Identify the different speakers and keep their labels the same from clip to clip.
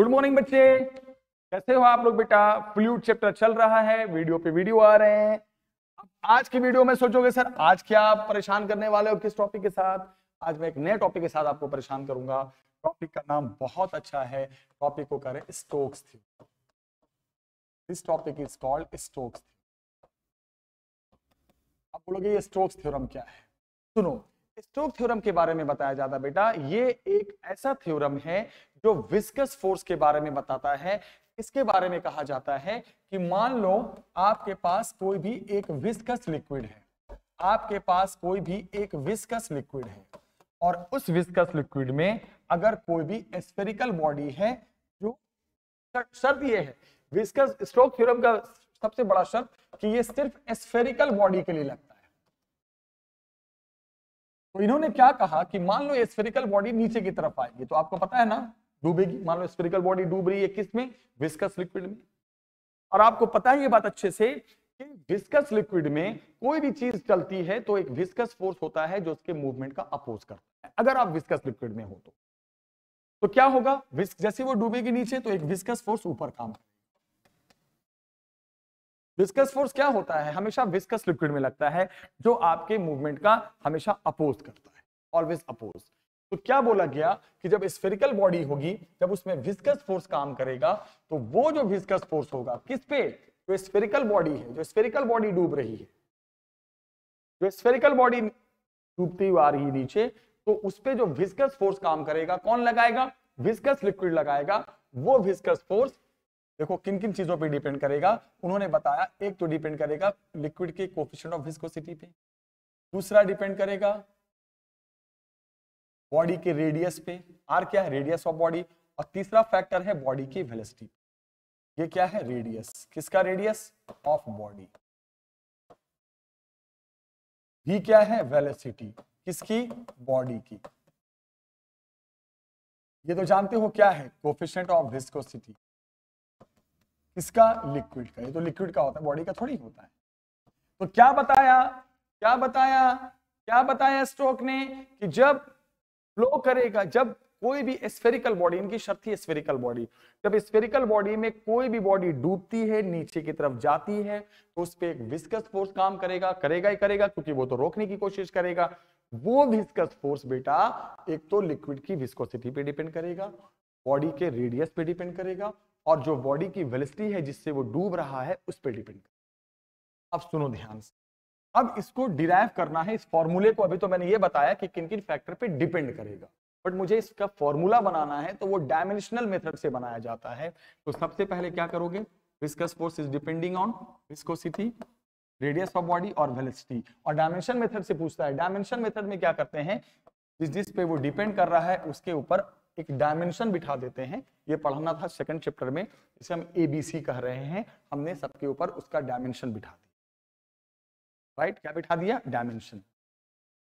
Speaker 1: good morning बच्चे कैसे हो आप लोग बेटा फ्लूड चैप्टर चल रहा है वीडियो पे वीडियो आ रहे हैं आज की वीडियो में सोचोगे सर आज क्या आप परेशान करने वाले हो किस टॉपिक के साथ आज मैं एक नए टॉपिक के साथ आपको परेशान करूंगा टॉपिक का नाम बहुत अच्छा है टॉपिक को करें स्टोक्स थी this topic is called Stokes theorem अब बोलोगे ये स्टोक्स थ्योरम क्या है सुनो स्टोक थ्योरम के बारे में बताया जाता बेटा ये एक ऐसा थ्योरम है जो विस्कस फोर्स के बारे में बताता है इसके बारे में कहा जाता है कि मान लो आपके पास कोई भी एक विस्कस लिक्विड है आपके पास कोई भी एक विस्कस लिक्विड है और उस विस्कस लिक्विड में अगर कोई भी स्फेरिकल बॉडी है जो शर्त यह है विस्कस स्ट्रोक थ्योरम का सबसे बड़ा शर्त कि ये सिर्फ स्फेरिकल बॉडी के लिए लगता है तो इन्होंने क्या कहा कि मान लो स्फेरिकल बॉडी नीचे की तरफ आएगी तो आपको पता है ना डूबेगी मान लो स्फेरिकल बॉडी डूब रही है किस में विस्कस लिक्विड में और आपको पता है ये बात अच्छे से कि विस्कस लिक्विड में कोई भी चीज चलती है तो एक विस्कस फोर्स होता है जो उसके मूवमेंट का अपोज करता है अगर आप विस्कस लिक्विड में हो तो तो क्या होगा विस्क जैसे वो डूबेगी नीचे तो एक विस्कस फोर्स ऊपर काम करेगा विस्कस फोर्स क्या होता है हमेशा विस्कस लिक्विड में लगता है जो आपके मूवमेंट का हमेशा अपोज करता है ऑलवेज अपोज तो क्या बोला गया कि जब स्फेरिकल बॉडी होगी जब उसमें विस्कस फोर्स काम करेगा तो वो जो विस्कस फोर्स होगा किस पे जो स्फेरिकल बॉडी है जो स्फेरिकल बॉडी डूब रही है जो स्फेरिकल बॉडी डूबती हुई आ रही नीचे तो उस पर जो विस्कस फोर्स काम करेगा कौन लगाएगा विस्कस लिक्विड लगाएगा वो विस्कस फोर्स देखो किन किन चीजों पे डिपेंड करेगा उन्होंने बताया एक तो डिपेंड करेगा लिक्विड के कोफिशियंट ऑफ विस्कोसिटी पे दूसरा डिपेंड करेगा बॉडी के रेडियस पे आर क्या है रेडियस ऑफ बॉडी और तीसरा फैक्टर है बॉडी की वेलोसिटी ये क्या है रेडियस किसका रेडियस ऑफ बॉडी भी क्या है वेलोसिटी किसकी बॉडी की ये तो जानते हो क्या है कोफिशियंट ऑफ विस्कोसिटी किसका लिक्विड का ये तो लिक्विड का होता है बॉडी का थोड़ी होता है तो क्या बताया क्या बताया क्या बताया स्ट्रोक ने कि जब फ्लो करेगा जब कोई भी स्फेरिकल बॉडी इनकी शर्त थी स्फेरिकल बॉडी जब स्फेरिकल बॉडी में कोई भी बॉडी डूबती है नीचे की तरफ जाती है तो उस पर एक विस्कस फोर्स काम करेगा करेगा ही करेगा क्योंकि वो तो रोकने की कोशिश करेगा वो विस्कस फोर्स बेटा एक तो लिक्विड की विस्कोसिटी पे डिपेंड करेगा बॉडी के रेडियस पे डिपेंड करेगा और जो बॉडी की वेलिसिटी है जिससे वो डूब रहा है उस पर डिपेंड कर अब सुनो ध्यान से अब इसको डिराइव करना है इस फॉर्मूले को अभी तो मैंने ये बताया कि किन किन फैक्टर पे डिपेंड करेगा बट मुझे इसका फॉर्मूला बनाना है तो वो डायमेंशनल मेथड से बनाया जाता है तो सबसे पहले क्या करोगे viscous force is depending on viscosity radius of body और वेलिसिटी और डायमेंशन मेथड से पूछता है डायमेंशन मेथड में क्या करते हैं जिस जिस पे वो डिपेंड कर रहा है उसके ऊपर एक डायमेंशन बिठा देते हैं ये पढ़ना था सेकंड चैप्टर में इसे हम एबीसी कह रहे हैं हमने सबके ऊपर उसका डायमेंशन बिठा दिया राइट क्या बिठा दिया डायमेंशन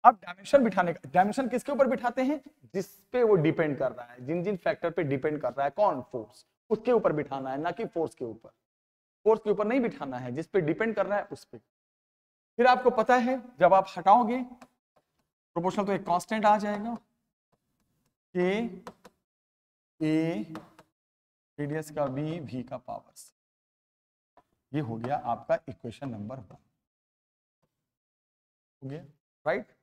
Speaker 1: अब डायमेंशन बिठाने का डायमेंशन किसके ऊपर बिठाते हैं जिस पे वो डिपेंड कर रहा है जिन जिन फैक्टर पे डिपेंड कर रहा है कौन फोर्स उसके ऊपर बिठाना है ना कि फोर्स के ऊपर फोर्स के ऊपर नहीं बिठाना है जिस पे डिपेंड कर रहा है उस पे फिर आपको पता है जब आप हटाओगे प्रोपोर्शनल तो एक कांस्टेंट आ जाएगा के ए रेडियस का बी वी का पावर सी ये हो गया आपका इक्वेशन नंबर वन हो गया राइट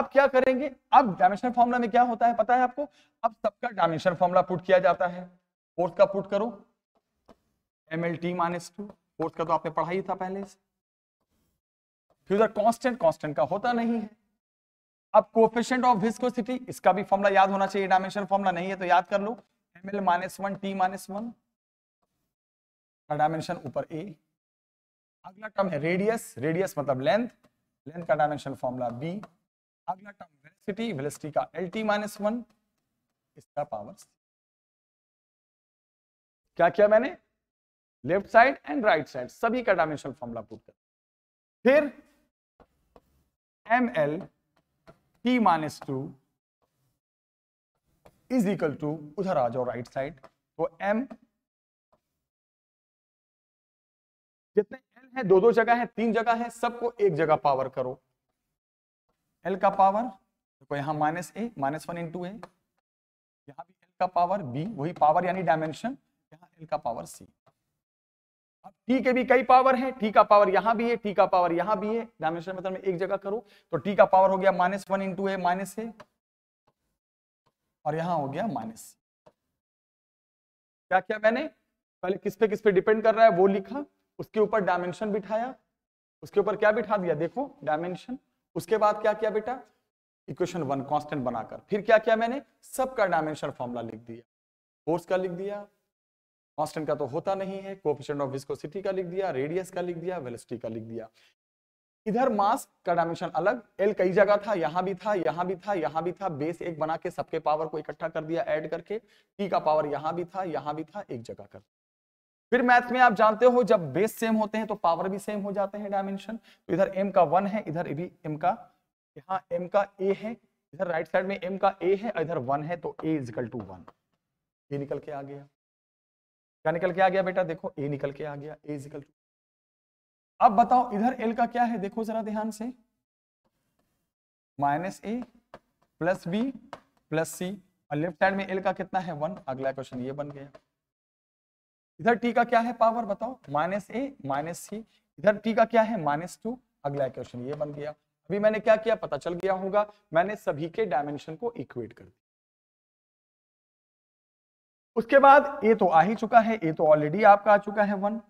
Speaker 1: अब क्या करेंगे अब डायमेंशन फॉर्मूला में क्या होता है पता है आपको अब सबका डायमेंशन फॉर्मूला पुट किया जाता है फोर्थ का पुट करो M L T minus two fourth का तो आपने पढ़ा ही था पहले से फ्यूजर कांस्टेंट कांस्टेंट का होता नहीं है अब कोफिशियंट ऑफ विस्कोसिटी इसका भी फॉर्मुला याद होना चाहिए डायमेंशन फॉर्मुला नहीं है तो याद कर लो M L minus one T minus one का डायमेंशन ऊपर ए अगला टर्म है रेडियस रेडियस मतलब लेंथ लेंथ का डायमेंशन फॉर्मूला बी अगला टर्म वेलोसिटी वेलोसिटी का एल टी माइनस वन इसका पावर क्या किया मैंने left side and right side सभी का डायमेंशन फॉर्मूला पुट कर फिर M L t minus two is equal to उधर आ जाओ राइट साइड तो m जितने एल है दो दो जगह है तीन जगह है सबको एक जगह पावर करो एल का पावर देखो यहां minus A minus one into A यहाँ भी एल का पावर बी वही पावर यानी डायमेंशन यहाँ एल का पावर सी अब टी के भी कई पावर है टी का पावर यहां भी है टी का पावर यहां भी है डायमेंशन मतलब एक जगह करो तो टी का पावर हो गया minus one into A minus A और यहां हो गया माइनस क्या क्या मैंने पहले किस पे किस पे डिपेंड कर रहा है वो लिखा उसके ऊपर डायमेंशन बिठाया उसके ऊपर क्या बिठा दिया देखो डायमेंशन उसके बाद क्या किया बेटा इक्वेशन वन कांस्टेंट बनाकर फिर क्या किया मैंने सबका डायमेंशन फॉर्मूला लिख दिया फोर्स का लिख दिया कांस्टेंट का तो होता नहीं है कोफिशिएंट ऑफ विस्कोसिटी का लिख दिया रेडियस का लिख दिया वेलोसिटी का लिख दिया इधर मास का डायमेंशन अलग एल कई जगह था यहां भी था यहां भी था यहां भी था बेस एक बना के सबके पावर को इकट्ठा कर दिया ऐड करके टी का पावर यहां भी था यहां भी था एक जगह कर फिर मैथ में आप जानते हो जब बेस सेम होते हैं तो पावर भी सेम हो जाते हैं डायमेंशन तो इधर एम का वन है इधर भी एम का यहाँ एम का ए है इधर राइट साइड में एम का ए है इधर वन है तो ए इजकल टू वन ये निकल के आ गया क्या निकल के आ गया बेटा देखो ए निकल के आ गया ए इजिकल टू अब बताओ इधर एल का क्या है देखो जरा ध्यान से minus A plus B plus C और लेफ्ट साइड में एल का कितना है वन अगला क्वेश्चन ये बन गया इधर टी का क्या है पावर बताओ माइनस ए माइनस सी इधर टी का क्या है माइनस टू अगला क्वेश्चन ये बन गया अभी मैंने क्या किया पता चल गया होगा मैंने सभी के डायमेंशन को इक्वेट कर दिया उसके बाद ए तो आ ही चुका है ए तो ऑलरेडी आपका आ चुका है वन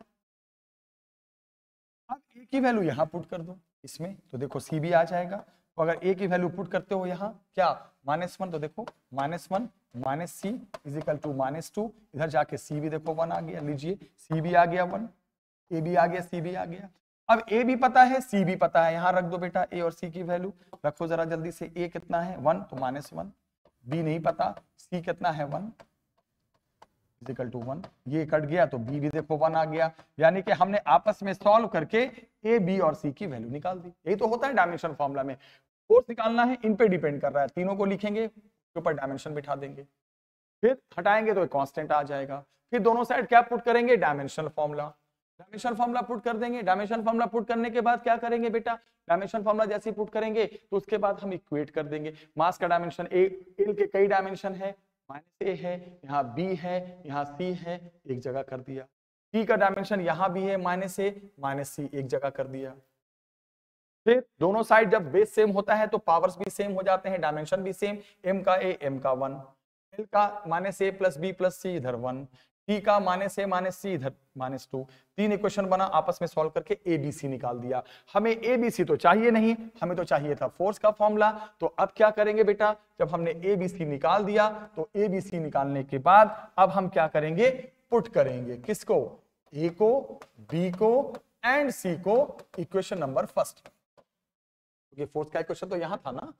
Speaker 1: अब ए की वैल्यू यहां पुट कर दो इसमें तो देखो सी भी आ जाएगा तो अगर ए की वैल्यू पुट करते हो यहाँ क्या माइनस वन तो देखो minus one minus C equal to minus two इधर जाके सी भी देखो वन आ गया लीजिए सी भी आ गया वन ए भी आ गया सी भी आ गया अब ए भी पता है सी भी पता है यहाँ रख दो बेटा ए और सी की वैल्यू रखो जरा जल्दी से ए कितना है वन तो माइनस वन बी नहीं पता सी कितना है वन इजिकल टू वन ये कट गया तो बी भी देखो वन आ गया यानी कि हमने आपस में सॉल्व करके ए बी और सी की वैल्यू निकाल दी यही तो होता है डायमेंशन फॉर्मुला में फोर्स निकालना है इन पे डिपेंड कर रहा है तीनों को लिखेंगे उसके ऊपर डायमेंशन बिठा देंगे फिर हटाएंगे तो एक कांस्टेंट आ जाएगा फिर दोनों साइड क्या पुट करेंगे dimension formula dimension formula put कर देंगे डायमेंशन फॉर्मुला पुट करने के बाद क्या करेंगे बेटा डायमेंशन फॉर्मुला जैसे पुट करेंगे तो उसके बाद हम इक्वेट कर देंगे मास का डायमेंशन ए एल के कई डायमेंशन है माइनस ए है यहाँ बी है यहाँ सी है एक जगह कर दिया टी का डायमेंशन यहाँ भी है माइनस ए माइनस सी एक जगह कर दिया फिर दोनों साइड जब बेस सेम होता है तो पावर्स भी सेम हो जाते हैं डायमेंशन भी सेम एम का ए एम का वन एल का minus A plus B plus C इधर वन टी का माइनस ए माइनस सी इधर माइनस टू तीन इक्वेशन बना आपस में सॉल्व करके ए बी सी निकाल दिया हमें ए बी सी तो चाहिए नहीं हमें तो चाहिए था फोर्स का फॉर्मूला तो अब क्या करेंगे बेटा जब हमने ए बी सी निकाल दिया तो ए बी सी निकालने के बाद अब हम क्या करेंगे पुट करेंगे किसको ए को बी को एंड सी को इक्वेशन नंबर फर्स्ट क्योंकि फोर्स का इक्वेशन तो यहां था ना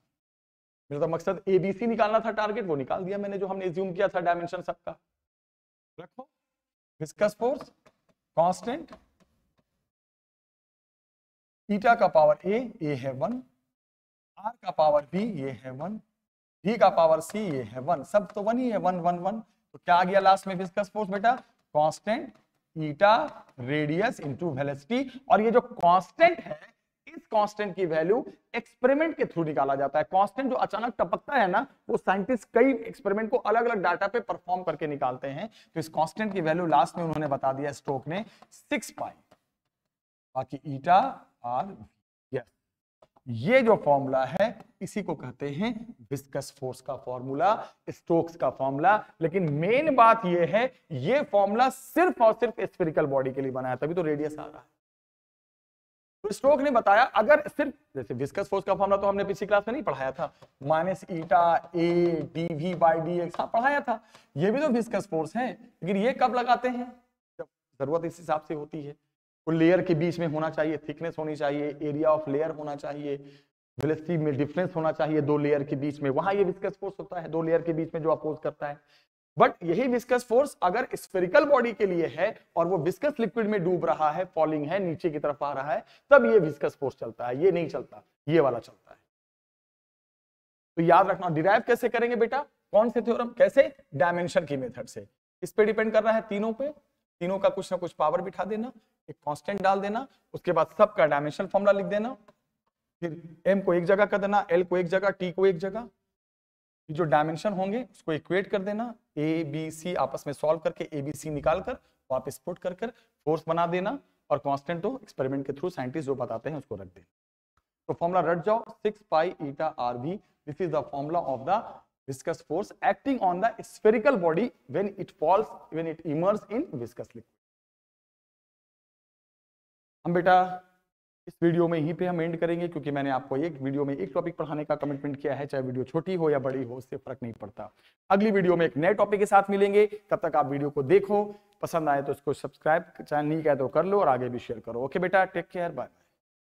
Speaker 1: मेरा तो मकसद ए बी सी निकालना था टारगेट वो निकाल दिया मैंने जो हमने ज्यूम किया था डायमेंशन सबका रखो विस्कस फोर्स कांस्टेंट थीटा का पावर ए ए है वन आर का पावर बी ये है वन डी का पावर सी ये है वन सब तो वन ही है वन वन वन तो क्या आ गया लास्ट में विस्कस फोर्स बेटा constant eta radius into velocity और ये जो कांस्टेंट है कांस्टेंट की वैल्यू एक्सपेरिमेंट के थ्रू निकाला जाता है कांस्टेंट जो अचानक टपकता है ना वो साइंटिस्ट कई एक्सपेरिमेंट को अलग अलग डाटा पे परफॉर्म करके निकालते हैं तो इस कांस्टेंट की वैल्यू लास्ट में उन्होंने बता दिया स्ट्रोक ने सिक्स पाई बाकी ईटा आर यस ये जो फॉर्मूला है इसी को कहते हैं विस्कस फोर्स का फॉर्मूला स्टोक्स का फॉर्मूला लेकिन मेन बात यह है यह फॉर्मूला सिर्फ और सिर्फ स्पेरिकल बॉडी के लिए बनाया तभी तो रेडियस आ रहा है तो स्ट्रोक ने बताया अगर सिर्फ जैसे विस्कस फोर्स का फॉर्मूला तो हमने पिछली क्लास में नहीं पढ़ाया था minus eta A D V by D X हाँ पढ़ाया था ये भी तो विस्कस फोर्स है लेकिन ये कब लगाते हैं जब जरूरत इस हिसाब से होती है तो लेयर के बीच में होना चाहिए थिकनेस होनी चाहिए एरिया ऑफ लेयर होना चाहिए वेलोसिटी में डिफरेंस होना चाहिए दो लेयर के बीच में वहां ये विस्कस फोर्स होता है दो लेयर के बीच में जो अपोज करता है बट यही विस्कस फोर्स अगर स्पेरिकल बॉडी के लिए है और वो विस्कस लिक्विड में डूब रहा है फॉलिंग है नीचे की तरफ आ रहा है तब ये विस्कस फोर्स चलता है ये नहीं चलता ये वाला चलता है तो याद रखना डिराइव कैसे करेंगे बेटा कौन से थ्योरम कैसे डायमेंशन की मेथड से इस पर डिपेंड कर रहा है तीनों पे तीनों का कुछ ना कुछ पावर बिठा देना एक कॉन्स्टेंट डाल देना उसके बाद सबका डायमेंशन फॉर्मुला लिख देना फिर एम को एक जगह कर देना एल को एक जगह टी को एक जगह जो डायमेंशन होंगे उसको इक्वेट कर देना ए बी सी आपस में सॉल्व करके ए बी सी निकाल कर वापस पुट कर कर फोर्स बना देना और कांस्टेंट हो एक्सपेरिमेंट के थ्रू साइंटिस्ट जो बताते हैं उसको रख देना तो फॉर्मुला रट जाओ six pi eta R V this is the formula of the viscous force acting on the spherical body when it falls when it immerses in viscous liquid हम बेटा इस वीडियो में ही पे हम एंड करेंगे क्योंकि मैंने आपको एक वीडियो में एक टॉपिक पढ़ाने का कमिटमेंट किया है चाहे वीडियो छोटी हो या बड़ी हो उससे फर्क नहीं पड़ता अगली वीडियो में एक नए टॉपिक के साथ मिलेंगे तब तक आप वीडियो को देखो पसंद आए तो उसको सब्सक्राइब नहीं किया तो कर लो और आगे भी शेयर करो ओके बेटा टेक केयर बाय